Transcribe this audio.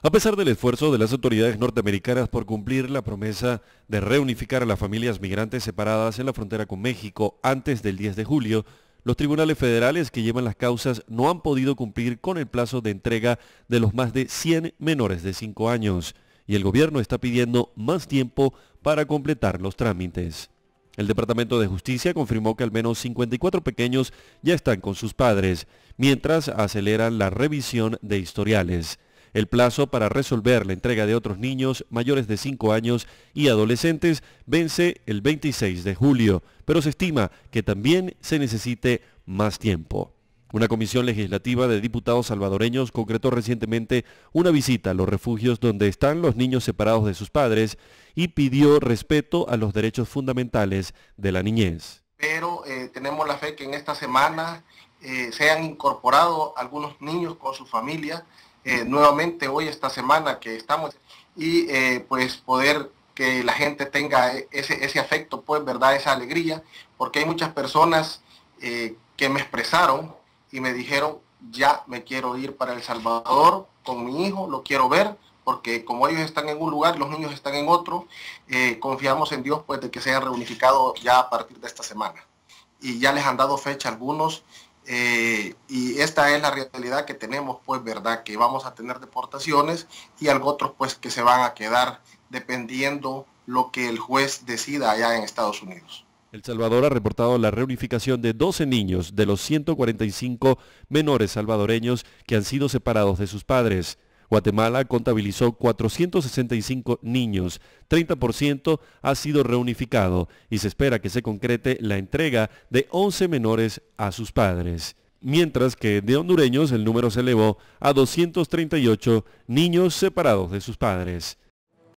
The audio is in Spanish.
A pesar del esfuerzo de las autoridades norteamericanas por cumplir la promesa de reunificar a las familias migrantes separadas en la frontera con México antes del 10 de julio, los tribunales federales que llevan las causas no han podido cumplir con el plazo de entrega de los más de 100 menores de 5 años y el gobierno está pidiendo más tiempo para completar los trámites. El Departamento de Justicia confirmó que al menos 54 pequeños ya están con sus padres, mientras aceleran la revisión de historiales. El plazo para resolver la entrega de otros niños mayores de 5 años y adolescentes vence el 26 de julio, pero se estima que también se necesite más tiempo. Una comisión legislativa de diputados salvadoreños concretó recientemente una visita a los refugios donde están los niños separados de sus padres y pidió respeto a los derechos fundamentales de la niñez. Pero eh, tenemos la fe que en esta semana eh, se han incorporado algunos niños con su familia. Eh, nuevamente hoy, esta semana que estamos, y eh, pues poder que la gente tenga e, ese, ese afecto, pues, ¿verdad? Esa alegría, porque hay muchas personas eh, que me expresaron y me dijeron, ya me quiero ir para El Salvador con mi hijo, lo quiero ver, porque como ellos están en un lugar los niños están en otro, confiamos en Dios pues de que sean reunificado ya a partir de esta semana. Y ya les han dado fecha algunos eh, y esta es la realidad que tenemos, pues, ¿verdad? Que vamos a tener deportaciones y otros pues, que se van a quedar dependiendo lo que el juez decida allá en Estados Unidos. El Salvador ha reportado la reunificación de 12 niños de los 145 menores salvadoreños que han sido separados de sus padres. Guatemala contabilizó 465 niños, 30% ha sido reunificado y se espera que se concrete la entrega de 11 menores a sus padres. Mientras que de hondureños el número se elevó a 238 niños separados de sus padres.